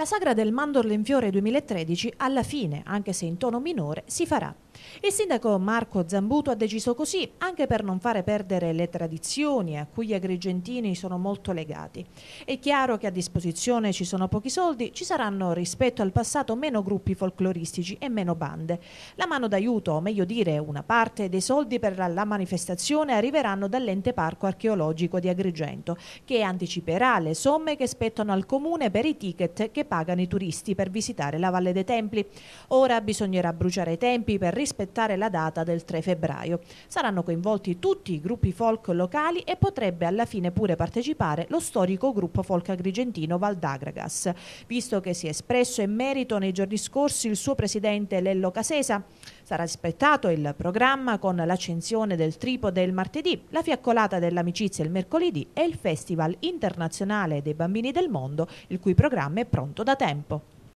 La sagra del mandorlo in fiore 2013 alla fine, anche se in tono minore, si farà. Il sindaco Marco Zambuto ha deciso così anche per non fare perdere le tradizioni a cui gli agrigentini sono molto legati. È chiaro che a disposizione ci sono pochi soldi, ci saranno rispetto al passato meno gruppi folcloristici e meno bande. La mano d'aiuto, o meglio dire una parte dei soldi per la manifestazione arriveranno dall'ente parco archeologico di Agrigento, che anticiperà le somme che spettano al comune per i ticket che pagano i turisti per visitare la Valle dei Templi. Ora bisognerà bruciare i tempi per rispettare la data del 3 febbraio. Saranno coinvolti tutti i gruppi folk locali e potrebbe alla fine pure partecipare lo storico gruppo folk agrigentino Valdagragas, visto che si è espresso in merito nei giorni scorsi il suo presidente Lello Casesa. Sarà rispettato il programma con l'accensione del tripode il martedì, la fiaccolata dell'amicizia il mercoledì e il Festival Internazionale dei Bambini del Mondo, il cui programma è pronto da tempo.